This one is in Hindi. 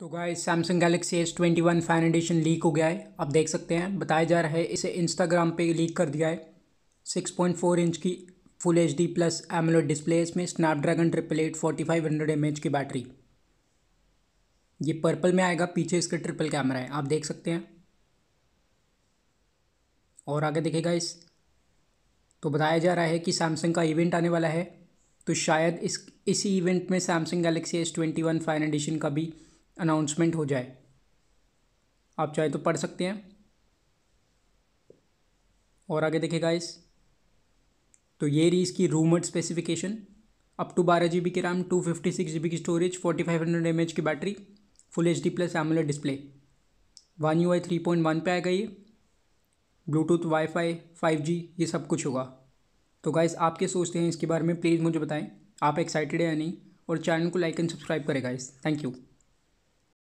तो guys Samsung Galaxy S twenty one fan edition leak हो गया है आप देख सकते हैं बताया जा रहा है इसे इंस्टाग्राम पे लीक कर दिया है सिक्स पॉइंट फोर इंच की full H D plus AMOLED display इसमें Snapdragon triple eight forty five hundred m h की बैटरी ये पर्पल में आएगा पीछे इसका ट्रिपल कैमरा है आप देख सकते हैं और आगे देखेगा इस तो बताया जा रहा है कि सैमसंग का इवेंट आने वाला है तो शायद इस इसी इवेंट में Samsung Galaxy S twenty one fan edition का भी अनाउंसमेंट हो जाए आप चाहे तो पढ़ सकते हैं और आगे देखें गाइस तो ये रही इसकी रूमर्ड स्पेसिफिकेशन अप टू बारह जी बी की RAM two fifty six G B की storage forty five hundred m h की battery full H D plus AMOLED display one U I three point one पर आएगा ये ब्लूटूथ वाईफाई फाइव जी ये सब कुछ होगा तो गाइस आप क्या सोचते हैं इसके बारे में प्लीज़ मुझे बताएं आप एक्साइटेड है या नहीं और चैनल को लाइक एंड सब्सक्राइब करें गाइस थैंक यू